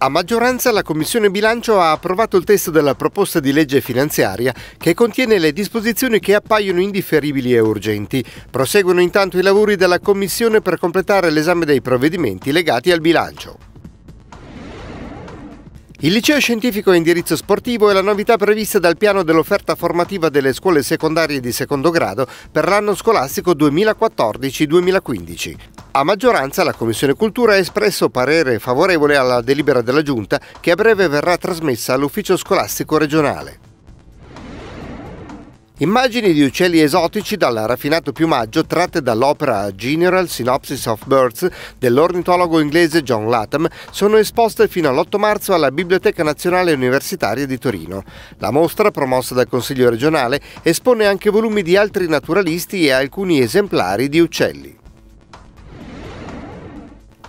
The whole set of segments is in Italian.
A maggioranza la Commissione Bilancio ha approvato il testo della proposta di legge finanziaria che contiene le disposizioni che appaiono indifferibili e urgenti. Proseguono intanto i lavori della Commissione per completare l'esame dei provvedimenti legati al bilancio. Il liceo scientifico a indirizzo sportivo è la novità prevista dal piano dell'offerta formativa delle scuole secondarie di secondo grado per l'anno scolastico 2014-2015. A maggioranza la Commissione Cultura ha espresso parere favorevole alla delibera della Giunta che a breve verrà trasmessa all'ufficio scolastico regionale. Immagini di uccelli esotici dal raffinato piumaggio tratte dall'opera General Synopsis of Birds dell'ornitologo inglese John Latham sono esposte fino all'8 marzo alla Biblioteca Nazionale Universitaria di Torino. La mostra, promossa dal Consiglio regionale, espone anche volumi di altri naturalisti e alcuni esemplari di uccelli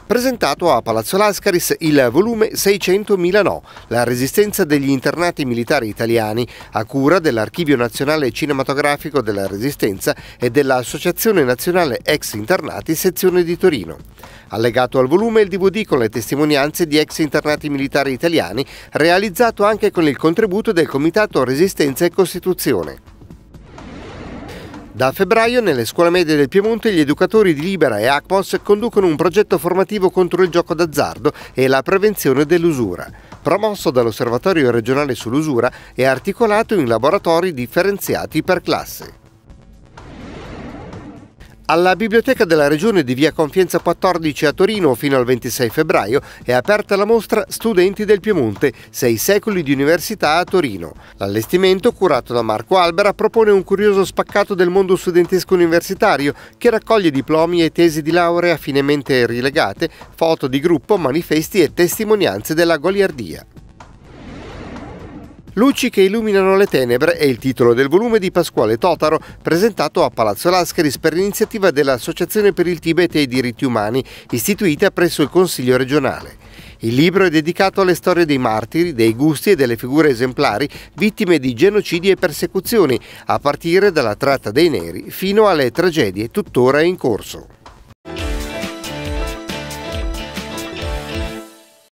presentato a Palazzo Lascaris il volume 600.000 No, la resistenza degli internati militari italiani, a cura dell'Archivio Nazionale Cinematografico della Resistenza e dell'Associazione Nazionale Ex Internati Sezione di Torino. Allegato al volume il DVD con le testimonianze di ex internati militari italiani, realizzato anche con il contributo del Comitato Resistenza e Costituzione. Da febbraio nelle scuole medie del Piemonte gli educatori di Libera e ACMOS conducono un progetto formativo contro il gioco d'azzardo e la prevenzione dell'usura. Promosso dall'Osservatorio regionale sull'usura e articolato in laboratori differenziati per classe. Alla Biblioteca della Regione di Via Confienza 14 a Torino fino al 26 febbraio è aperta la mostra Studenti del Piemonte, sei secoli di università a Torino. L'allestimento, curato da Marco Albera, propone un curioso spaccato del mondo studentesco universitario che raccoglie diplomi e tesi di laurea finemente rilegate, foto di gruppo, manifesti e testimonianze della goliardia. Luci che illuminano le tenebre è il titolo del volume di Pasquale Totaro presentato a Palazzo Lascaris per iniziativa dell'Associazione per il Tibet e i diritti umani istituita presso il Consiglio regionale. Il libro è dedicato alle storie dei martiri, dei gusti e delle figure esemplari vittime di genocidi e persecuzioni, a partire dalla tratta dei neri fino alle tragedie tuttora in corso.